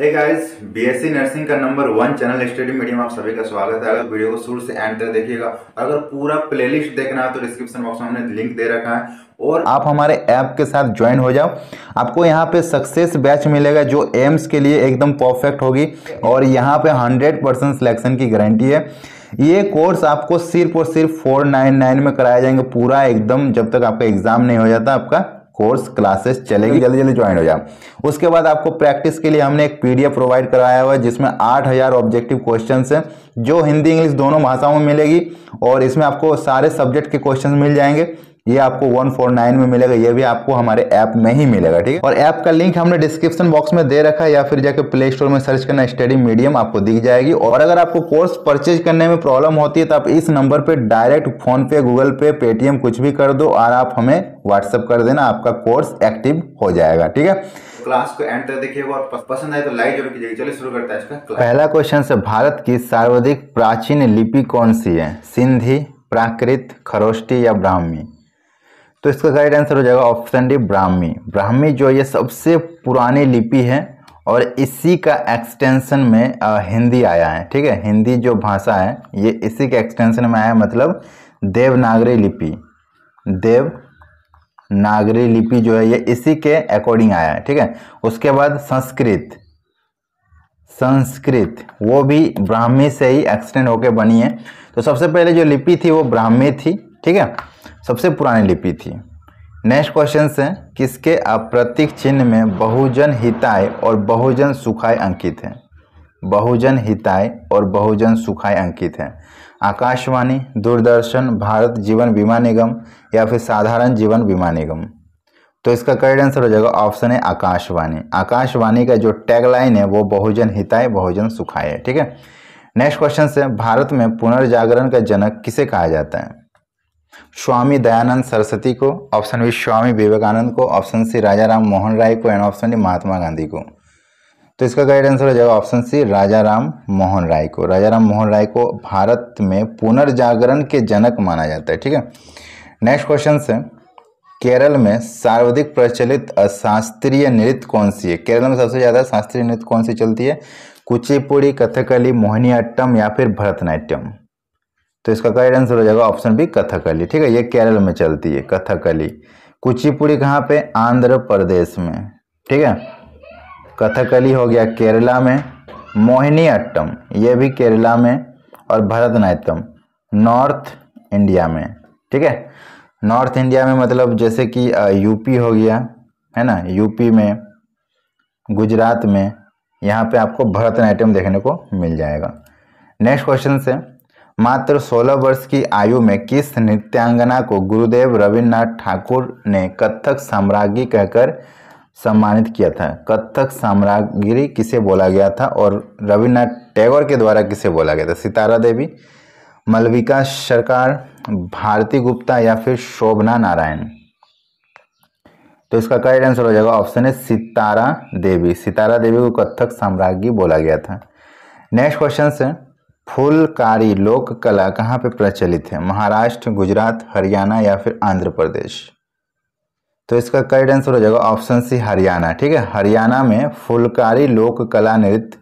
हे guys BSc nursing का number one channel Study Medium आप सभी का स्वागत है अगर वीडियो को शुरू से एंड तक देखिएगा अगर पूरा प्लेलिस्ट देखना है तो डिस्क्रिप्शन बॉक्स में हमने लिंक दे रखा है और आप हमारे ऐप के साथ ज्वाइन हो जाओ आपको यहाँ पे सक्सेस बैच मिलेगा जो एम्स के लिए एकदम परफेक्ट होगी और यहाँ पे हंड्रेड परसेंट सिलेक्शन की गारंटी है ये कोर्स आपको सिर्फ और सिर्फ फोर नाइन नाइन में कराया जाएंगे पूरा एकदम जब तक आपका एग्जाम नहीं हो जाता आपका कोर्स क्लासेस चलेगी जल्दी जल्दी ज्वाइन हो जाए उसके बाद आपको प्रैक्टिस के लिए हमने एक पीडीएफ प्रोवाइड कराया हुआ है जिसमें आठ हज़ार ऑब्जेक्टिव क्वेश्चन हैं जो हिंदी इंग्लिश दोनों भाषाओं में मिलेगी और इसमें आपको सारे सब्जेक्ट के क्वेश्चन मिल जाएंगे ये आपको 149 में मिलेगा ये भी आपको हमारे ऐप में ही मिलेगा ठीक है और ऐप का लिंक हमने डिस्क्रिप्शन बॉक्स में दे रखा है या फिर जाके प्ले स्टोर में सर्च करना स्टडी मीडियम आपको दिख जाएगी और अगर आपको कोर्स परचेज करने में प्रॉब्लम होती है तो आप इस नंबर पर direct PhonePe Google Pay Paytm कुछ भी कर दो और आप हमें व्हाट्सअप कर देना आपका कोर्स एक्टिव हो जाएगा ठीक है क्लास को एंड देखिएगा और पसंद आए तो लाइक जरूर कीजिएगा चलिए शुरू करते हैं इसका पहला क्वेश्चन से भारत की सर्वाधिक प्राचीन लिपि कौन सी है सिंधी प्राकृत खरोष्टी या ब्राह्मी तो इसका राइट आंसर हो जाएगा ऑप्शन डी ब्राह्मी ब्राह्मी जो ये सबसे पुरानी लिपि है और इसी का एक्सटेंशन में आ, हिंदी आया है ठीक है हिंदी जो भाषा है ये इसी के एक्सटेंशन में आया मतलब देवनागरी लिपि देव नागरी लिपि जो है ये इसी के अकॉर्डिंग आया है ठीक है उसके बाद संस्कृत संस्कृत वो भी ब्राह्मी से ही एक्सटेंड होकर बनी है तो सबसे पहले जो लिपि थी वो ब्राह्मी थी ठीक है सबसे पुरानी लिपि थी नेक्स्ट क्वेश्चन है किसके अप्रतीक चिन्ह में बहुजन हिताय और बहुजन सुखाय अंकित हैं बहुजन हिताय और बहुजन सुखाय अंकित हैं आकाशवाणी दूरदर्शन भारत जीवन बीमा निगम या फिर साधारण जीवन बीमा निगम तो इसका करेक्ट आंसर हो जाएगा ऑप्शन है आकाशवाणी आकाशवाणी का जो टैगलाइन है वो बहुजन हिताय बहुजन सुखाय है ठीक है नेक्स्ट क्वेश्चन है भारत में पुनर्जागरण का जनक किसे कहा जाता है स्वामी दयानंद सरस्वती को ऑप्शन बी स्वामी विवेकानंद को ऑप्शन सी राजा राम मोहन राय को and option D Mahatma Gandhi को तो इसका करेक्ट आंसर हो जाएगा ऑप्शन सी राजा राम मोहन राय को राजा राम मोहन राय को भारत में पुनर्जागरण के जनक माना जाता है ठीक है नेक्स्ट क्वेश्चन से केरल में सर्वाधिक प्रचलित शास्त्रीय नृत्य कौन सी है केरल में सबसे ज़्यादा शास्त्रीय नृत्य कौन सी चलती है कुचिपुड़ी कथकली मोहिनीअट्टम या फिर भरतनाट्यम तो इसका करेक्ट आंसर हो जाएगा ऑप्शन बी कथकली ठीक है ये केरल में चलती है कथकली कुचिपुड़ी कहाँ पे आंध्र प्रदेश में ठीक है कथकली हो गया केरला में मोहिनी अट्टम ये भी केरला में और भरतनाट्यम नॉर्थ इंडिया में ठीक है नॉर्थ इंडिया में मतलब जैसे कि यूपी हो गया है ना यूपी में गुजरात में यहाँ पे आपको भरतनाट्यम देखने को मिल जाएगा नेक्स्ट क्वेश्चन से मात्र 16 वर्ष की आयु में किस नृत्यांगना को गुरुदेव रविन्द्रनाथ ठाकुर ने कथक साम्राज्ञी कहकर सम्मानित किया था कथक साम्राज्ञी किसे बोला गया था और रविन्द्रनाथ टैगोर के द्वारा किसे बोला गया था सितारा देवी मलविका सरकार भारती गुप्ता या फिर शोभना नारायण तो इसका करेक्ट आंसर हो जाएगा ऑप्शन है सितारा देवी सितारा देवी को कथक साम्राज्ञी बोला गया था नेक्स्ट क्वेश्चन है फुलकारी लोक कला कहाँ पे प्रचलित है महाराष्ट्र गुजरात हरियाणा या फिर आंध्र प्रदेश तो इसका करेक्ट आंसर हो जाएगा ऑप्शन सी हरियाणा ठीक है हरियाणा में फुलकारी लोक कला नृत्य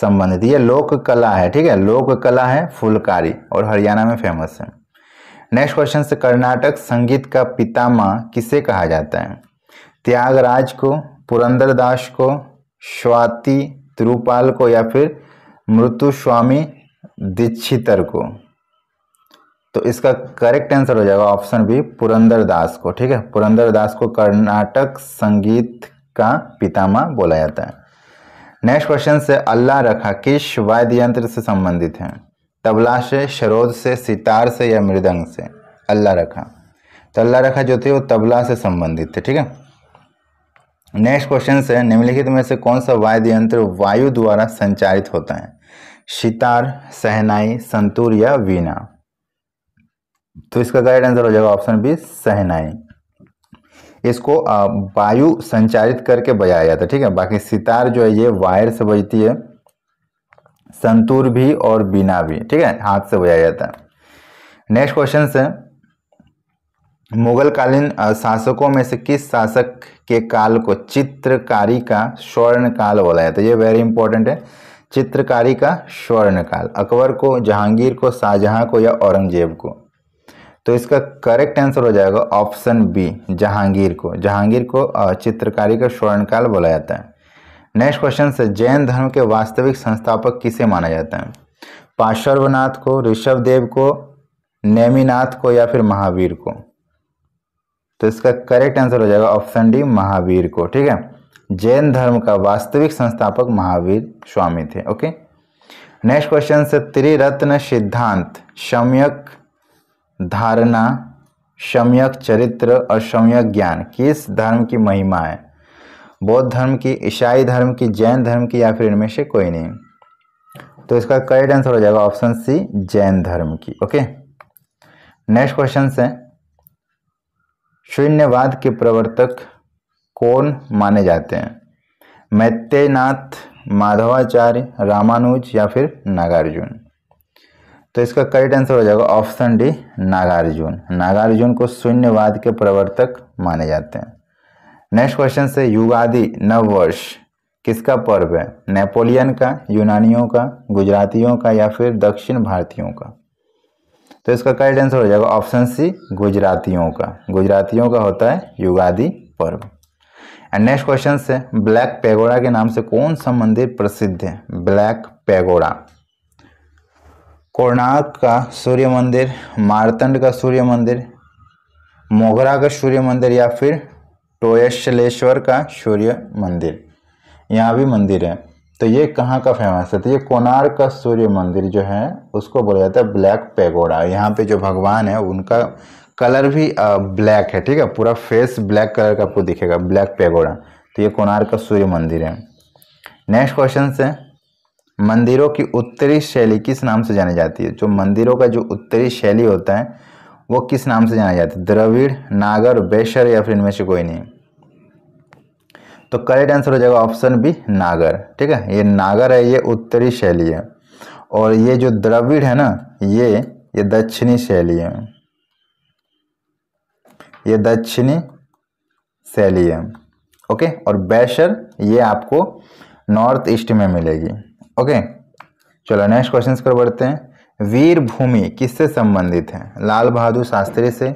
संबंधित ये लोक कला है ठीक है लोक कला है फुलकारी और हरियाणा में फेमस है नेक्स्ट क्वेश्चन से कर्नाटक संगीत का पितामह किसे कहा जाता है त्यागराज को पुरंदर दास को स्वाति तिरुपाल को या फिर मृत्यु स्वामी दीक्षितर को तो इसका करेक्ट आंसर हो जाएगा ऑप्शन बी पुरंदर दास को ठीक है पुरंदर दास को कर्नाटक संगीत का पितामा बोला जाता है नेक्स्ट क्वेश्चन से अल्लाह रखा किस वाद्य यंत्र से संबंधित है तबला से शरोद से सितार से या मृदंग से अल्लाह रखा तो अल्लाह रखा जो थे वो तबला से संबंधित थे ठीक है नेक्स्ट क्वेश्चन से निम्नलिखित में से कौन सा वाद्य यंत्र वायु द्वारा संचालित होता है सितार सहनाई संतूर या वीणा तो इसका गाइड आंसर हो जाएगा ऑप्शन बी सहनाई इसको वायु संचारित करके बजाया जाता है ठीक है बाकी सितार जो है ये वायर से बजती है संतूर भी और बीना भी ठीक है हाथ से बजाया जाता है नेक्स्ट क्वेश्चन मुगल मुगलकालीन शासकों में से किस शासक के काल को चित्रकारी का स्वर्ण काल बोला जाता है ये वेरी इंपॉर्टेंट है चित्रकारी का स्वर्णकाल अकबर को जहांगीर को शाहजहाँ को या औरंगजेब को तो इसका करेक्ट आंसर हो जाएगा ऑप्शन बी जहांगीर को जहांगीर को चित्रकारी का स्वर्णकाल बोला जाता है नेक्स्ट क्वेश्चन से जैन धर्म के वास्तविक संस्थापक किसे माना जाता है पार्श्वनाथ को ऋषभदेव को नेमीनाथ को या फिर महावीर को तो इसका करेक्ट आंसर हो जाएगा ऑप्शन डी महावीर को ठीक है जैन धर्म का वास्तविक संस्थापक महावीर स्वामी थे ओके नेक्स्ट क्वेश्चन से त्रिरत्न सिद्धांत सम्यक धारणा सम्यक चरित्र और सम्यक ज्ञान किस धर्म की महिमा है बौद्ध धर्म की ईसाई धर्म की जैन धर्म की या फिर इनमें से कोई नहीं तो इसका करेक्ट आंसर हो जाएगा ऑप्शन सी जैन धर्म की ओके नेक्स्ट क्वेश्चन से शून्यवाद के प्रवर्तक कौन माने जाते हैं मैत्यनाथ माधवाचार्य रामानुज या फिर नागार्जुन तो इसका करेक्ट आंसर हो जाएगा ऑप्शन डी नागार्जुन नागार्जुन को शून्यवाद के प्रवर्तक माने जाते हैं नेक्स्ट क्वेश्चन से युगादि नववर्ष किसका पर्व है नेपोलियन का यूनानियों का गुजरातियों का या फिर दक्षिण भारतीयों का तो इसका करेक्ट आंसर हो जाएगा ऑप्शन सी गुजरातियों का गुजरातियों का होता है युगादि पर्व एंड नेक्स्ट क्वेश्चन है ब्लैक पैगोडा के नाम से कौन सा मंदिर प्रसिद्ध है ब्लैक पैगोडा कोणार्क का सूर्य मंदिर मारतंड का सूर्य मंदिर मोगरा का सूर्य मंदिर या फिर टोयशलेश्वर का सूर्य मंदिर यहाँ भी मंदिर है तो ये कहाँ का फेमस है तो ये कोणार्क का सूर्य मंदिर जो है उसको बोला जाता है ब्लैक पैगोडा यहाँ पे जो भगवान है उनका कलर भी आ, ब्लैक है ठीक है पूरा फेस ब्लैक कलर का आपको दिखेगा ब्लैक पेगोड़ा तो ये कोणार्क का सूर्य मंदिर है नेक्स्ट क्वेश्चन से मंदिरों की उत्तरी शैली किस नाम से जानी जाती है जो मंदिरों का जो उत्तरी शैली होता है वो किस नाम से जाना जाता है द्रविड़ नागर बेशर या फिर इनमें से कोई नहीं तो करेक्ट आंसर हो जाएगा ऑप्शन बी नागर ठीक है ये नागर है ये उत्तरी शैली है और ये जो द्रविड़ है ना ये ये दक्षिणी शैली है ये दक्षिणी सेलियम ओके और बैशर ये आपको नॉर्थ ईस्ट में मिलेगी ओके चलो नेक्स्ट क्वेश्चन पर बढ़ते हैं वीर भूमि किससे संबंधित है लाल बहादुर शास्त्री से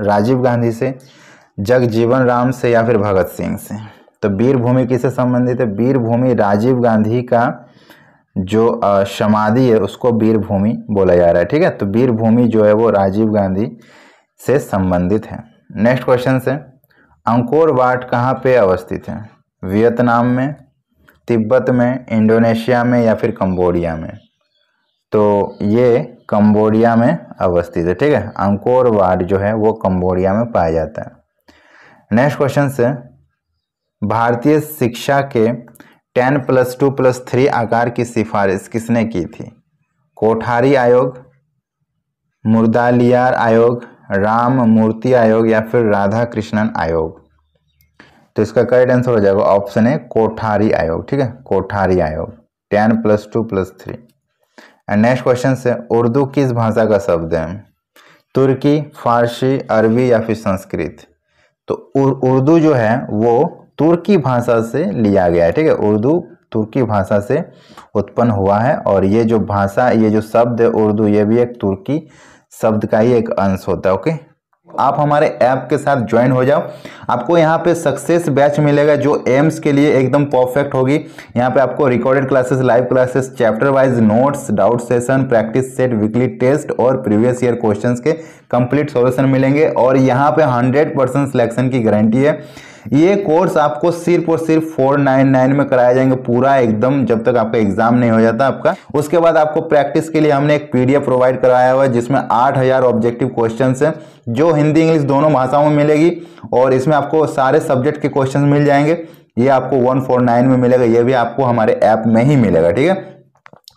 राजीव गांधी से जगजीवन राम से या फिर भगत सिंह से तो वीरभूमि किससे संबंधित है वीरभूमि राजीव गांधी का जो समाधि है उसको वीरभूमि बोला जा रहा है ठीक है तो वीर भूमि जो है वो राजीव गांधी से संबंधित है नेक्स्ट क्वेश्चन से अंकोर वाट कहाँ पे अवस्थित है वियतनाम में तिब्बत में इंडोनेशिया में या फिर कंबोडिया में तो ये कंबोडिया में अवस्थित है ठीक है अंकोर वाट जो है वो कंबोडिया में पाया जाता है नेक्स्ट क्वेश्चन से भारतीय शिक्षा के ten plus two plus three आकार की सिफारिश किसने की थी कोठारी आयोग मुर्दालियार आयोग राम मूर्ति आयोग या फिर राधा कृष्णन आयोग तो इसका करेक्ट आंसर हो जाएगा ऑप्शन है कोठारी आयोग ठीक है कोठारी आयोग ten plus two plus three and next question से उर्दू किस भाषा का शब्द है तुर्की फारसी अरबी या फिर संस्कृत तो उर्दू जो है वो तुर्की भाषा से लिया गया है ठीक है उर्दू तुर्की भाषा से उत्पन्न हुआ है और ये जो भाषा ये जो शब्द है उर्दू ये भी एक तुर्की शब्द का ही एक अंश होता है ओके आप हमारे ऐप के साथ ज्वाइन हो जाओ आपको यहाँ पे सक्सेस बैच मिलेगा जो एम्स के लिए एकदम परफेक्ट होगी यहाँ पे आपको recorded classes live classes chapter wise notes doubt session practice set weekly test और प्रीवियस ईयर क्वेश्चंस के कंप्लीट सॉल्यूशन मिलेंगे और यहाँ पे 100 परसेंट सिलेक्शन की गारंटी है ये कोर्स आपको सिर्फ और सिर्फ 499 में कराया जाएंगे पूरा एकदम जब तक आपका एग्जाम नहीं हो जाता आपका उसके बाद आपको प्रैक्टिस के लिए हमने एक पीडीएफ प्रोवाइड कराया हुआ है जिसमें 8000 ऑब्जेक्टिव क्वेश्चन है जो हिंदी इंग्लिश दोनों भाषाओं में मिलेगी और इसमें आपको सारे सब्जेक्ट के क्वेश्चन मिल जाएंगे ये आपको 149 में मिलेगा ये भी आपको हमारे ऐप में ही मिलेगा ठीक है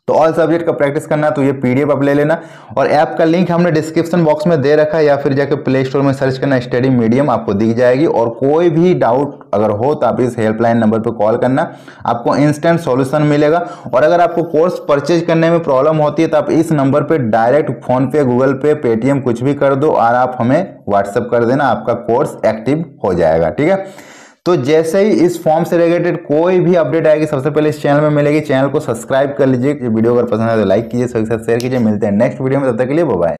तो ऑल सब्जेक्ट का प्रैक्टिस करना है तो ये पीडीएफ आप ले लेना और ऐप का लिंक हमने डिस्क्रिप्शन बॉक्स में दे रखा है या फिर जाके प्ले स्टोर में सर्च करना स्टडी मीडियम आपको दिख जाएगी और कोई भी डाउट अगर हो तो आप इस हेल्पलाइन नंबर पर कॉल करना आपको इंस्टेंट सॉल्यूशन मिलेगा और अगर आपको कोर्स परचेज करने में प्रॉब्लम होती है तो आप इस नंबर पर direct PhonePe Google Pay Paytm कुछ भी कर दो और आप हमें व्हाट्सअप कर देना आपका कोर्स एक्टिव हो जाएगा ठीक है तो जैसे ही इस फॉर्म से रिलेटेड कोई भी अपडेट आएगी सबसे पहले इस चैनल में मिलेगी चैनल को सब्सक्राइब कर लीजिए वीडियो अगर पसंद है तो लाइक कीजिए साथ शेयर कीजिए मिलते हैं नेक्स्ट वीडियो में तब तक के लिए बाय